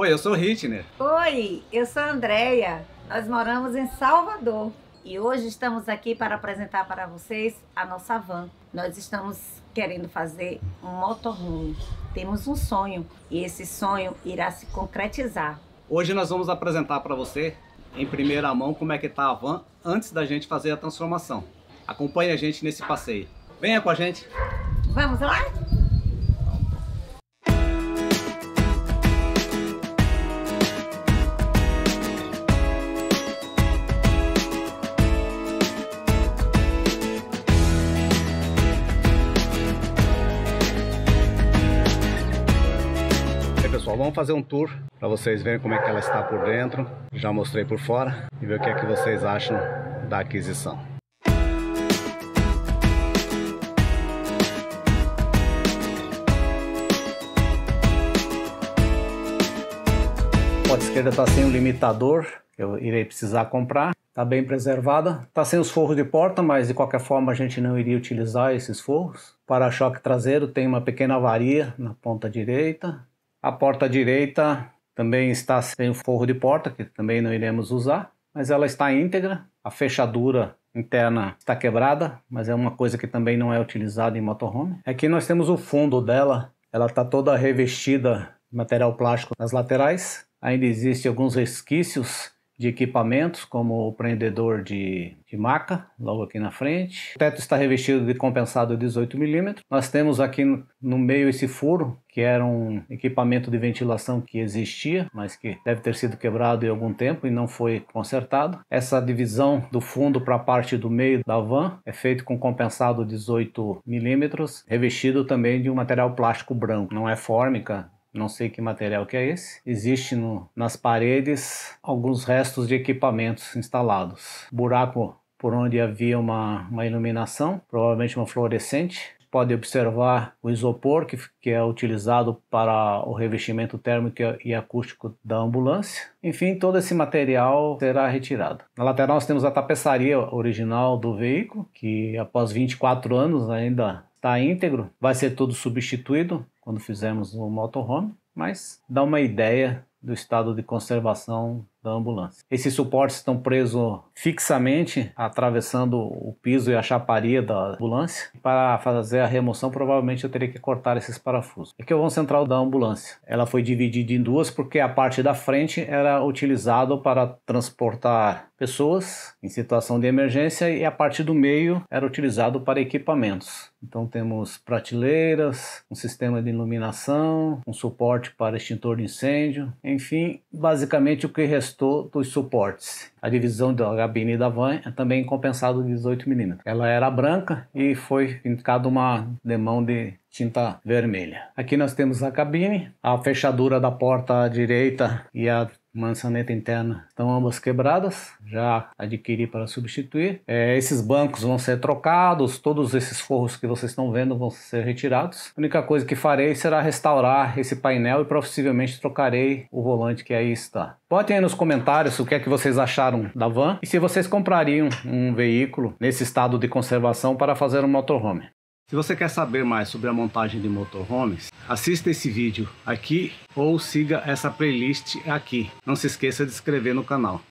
Oi, eu sou Ritner. Oi, eu sou a Nós moramos em Salvador e hoje estamos aqui para apresentar para vocês a nossa van. Nós estamos querendo fazer um motorhome. Temos um sonho e esse sonho irá se concretizar. Hoje nós vamos apresentar para você em primeira mão como é que está a van antes da gente fazer a transformação. Acompanhe a gente nesse passeio. Venha com a gente. Vamos lá? pessoal. Vamos fazer um tour para vocês verem como é que ela está por dentro. Já mostrei por fora e ver o que é que vocês acham da aquisição. A porta esquerda está sem o um limitador, eu irei precisar comprar. Está bem preservada. Está sem os forros de porta, mas de qualquer forma a gente não iria utilizar esses forros. Para-choque traseiro tem uma pequena avaria na ponta direita. A porta direita também está sem o forro de porta, que também não iremos usar, mas ela está íntegra. A fechadura interna está quebrada, mas é uma coisa que também não é utilizada em motorhome. Aqui é nós temos o fundo dela, ela está toda revestida de material plástico nas laterais. Ainda existe alguns resquícios de equipamentos, como o prendedor de, de maca, logo aqui na frente. O teto está revestido de compensado 18mm. Nós temos aqui no, no meio esse furo, que era um equipamento de ventilação que existia, mas que deve ter sido quebrado em algum tempo e não foi consertado. Essa divisão do fundo para a parte do meio da van é feita com compensado 18mm, revestido também de um material plástico branco. Não é fórmica, não sei que material que é esse. Existe no, nas paredes alguns restos de equipamentos instalados. Buraco por onde havia uma, uma iluminação, provavelmente uma fluorescente, pode observar o isopor, que, que é utilizado para o revestimento térmico e acústico da ambulância. Enfim, todo esse material será retirado. Na lateral, nós temos a tapeçaria original do veículo, que após 24 anos ainda está íntegro. Vai ser tudo substituído quando fizermos o motorhome, mas dá uma ideia do estado de conservação da ambulância. Esses suportes estão presos fixamente, atravessando o piso e a chaparia da ambulância. Para fazer a remoção, provavelmente eu teria que cortar esses parafusos. Aqui é o vão central da ambulância. Ela foi dividida em duas porque a parte da frente era utilizada para transportar pessoas em situação de emergência e a parte do meio era utilizado para equipamentos. Então temos prateleiras, um sistema de iluminação, um suporte para extintor de incêndio, enfim, basicamente o que resta resto dos suportes. A divisão da cabine da van é também compensado de 18 mm. Ela era branca e foi indicada uma demão de tinta vermelha. Aqui nós temos a cabine, a fechadura da porta direita e a maçaneta interna estão ambas quebradas, já adquiri para substituir. É, esses bancos vão ser trocados, todos esses forros que vocês estão vendo vão ser retirados. A única coisa que farei será restaurar esse painel e possivelmente trocarei o volante que aí está. Botem aí nos comentários o que é que vocês acharam da van e se vocês comprariam um veículo nesse estado de conservação para fazer um motorhome. Se você quer saber mais sobre a montagem de motorhomes, assista esse vídeo aqui ou siga essa playlist aqui. Não se esqueça de se inscrever no canal.